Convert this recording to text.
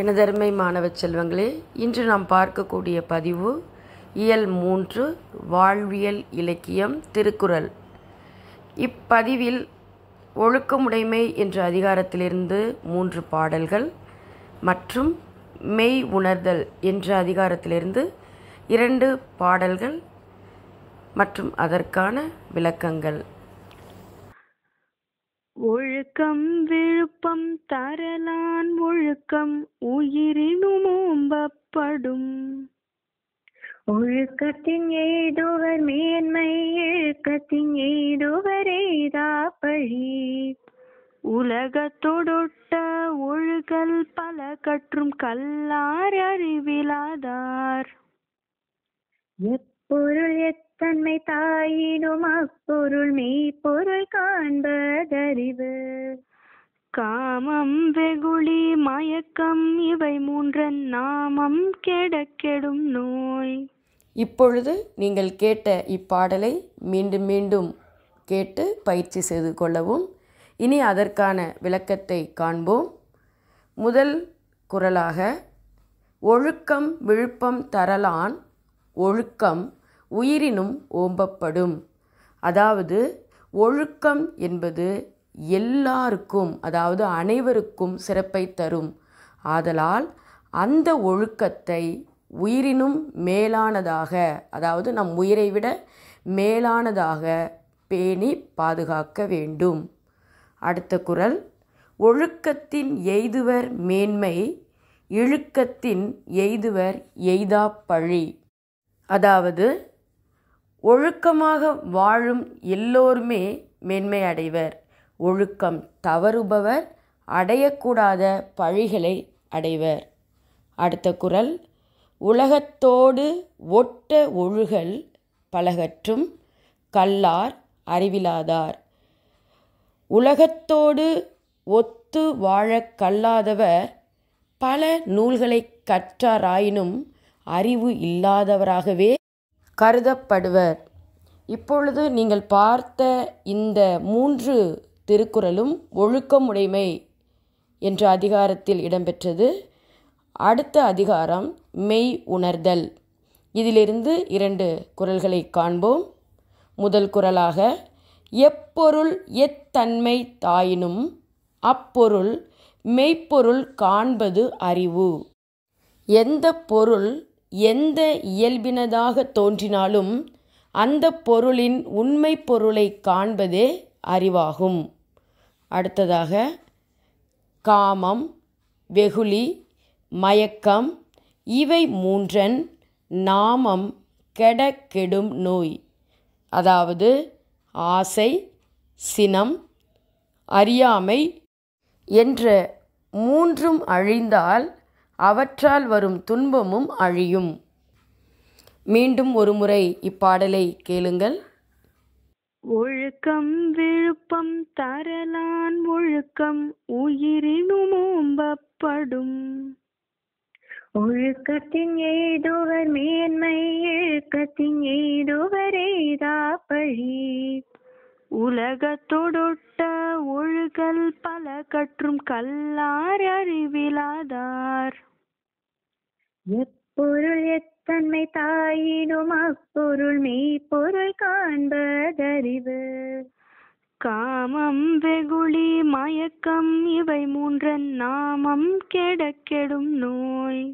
எனதருமை மாணவ செல்வங்களே இன்று நாம் பார்க்கக்கூடிய பதிவு இயல் மூன்று வாழ்வியல் இலக்கியம் திருக்குறள் இப்பதிவில் ஒழுக்கமுடைமை என்ற அதிகாரத்திலிருந்து மூன்று பாடல்கள் மற்றும் மெய் உணர்தல் என்ற அதிகாரத்திலிருந்து இரண்டு பாடல்கள் மற்றும் அதற்கான விளக்கங்கள் ஒழுக்கம் விழுப்பம் தரலான் ஒழுக்கம் உயிரினும் ஓம்பப்படும் ஒழுக்கத்தின் எய்துவர் மேன்மை எழுக்கத்தின் எய்துவர் எய்தா பழி உலகத்தோடொட்ட ஒழுகல் பல கற்றும் கல்லார் அறிவிலாதார் பொருள் எத்தன்மை தாயினும் அப்பொருள் மெய்ப்பொருள் காண்பதறிவு காமம் வெகுளி மயக்கம் இவை மூன்றன் நாமம் கெடக்கெடும் நோய் இப்பொழுது நீங்கள் கேட்ட இப்பாடலை மீண்டும் மீண்டும் கேட்டு பயிற்சி செய்து கொள்ளவும் இனி அதற்கான விளக்கத்தை காண்போம் முதல் குரலாக ஒழுக்கம் விழுப்பம் தரலான் ஒழுக்கம் உயிரினும் ஓம்பப்படும் அதாவது ஒழுக்கம் என்பது எல்லாருக்கும் அதாவது அனைவருக்கும் சிறப்பை தரும் ஆதலால் அந்த ஒழுக்கத்தை உயிரினும் மேலானதாக அதாவது நம் உயிரை விட மேலானதாக பேணி பாதுகாக்க வேண்டும் அடுத்த குரல் ஒழுக்கத்தின் எய்துவர் மேன்மை இழுக்கத்தின் எய்துவர் எய்தா பழி அதாவது ஒழுக்கமாக வாழும் எல்லோருமே மென்மை அடைவர் ஒழுக்கம் தவறுபவர் அடையக்கூடாத பழிகளை அடைவர் அடுத்த குரல் உலகத்தோடு ஒட்ட ஒழுகல் பலகற்றும் கல்லார் அறிவிலாதார் உலகத்தோடு ஒத்து வாழ கல்லாதவர் பல நூல்களை கற்றாராயினும் அறிவு இல்லாதவராகவே கருதப்படுவர் இப்பொழுது நீங்கள் பார்த்த இந்த மூன்று திருக்குறளும் ஒழுக்கமுடைமை என்ற அதிகாரத்தில் இடம்பெற்றது அடுத்த அதிகாரம் மெய் உணர்தல் இதிலிருந்து இரண்டு குரல்களை காண்போம் முதல் குரலாக எப்பொருள் எத்தன்மை தாயினும் அப்பொருள் மெய்ப்பொருள் காண்பது அறிவு எந்த பொருள் எந்த இயல்பினதாக தோன்றினாலும் அந்த பொருளின் உண்மை பொருளை காண்பதே அறிவாகும் அடுத்ததாக காமம் வெகுளி மயக்கம் இவை மூன்றன் நாமம் கெட கெடும் நோய் அதாவது ஆசை சினம் அறியாமை என்ற மூன்றும் அழிந்தால் அவற்றால் வரும் துன்பமும் அழியும் மீண்டும் ஒரு முறை இப்பாடலை கேளுங்கள் ஒழுக்கம் விழுப்பம் தரலான் ஒழுக்கம் உயிரினும் ஓம்பப்படும் ஒழுக்கத்தின் ஏதோவர் மேன்மை எழுக்கத்தின் ஏதோவர் எய்தா பழி உலகத்தொடொட்ட ஒழுகல் பல கற்றும் கல்லார் அறிவிலாதார் எப்பொருள் எத்தன்மை தாயினும் அப்பொருள் மெய்ப்பொருள் காண்பதறிவு காமம் வெகுளி மயக்கம் இவை மூன்றன் நாமம் கெடக்கெடும் நோய்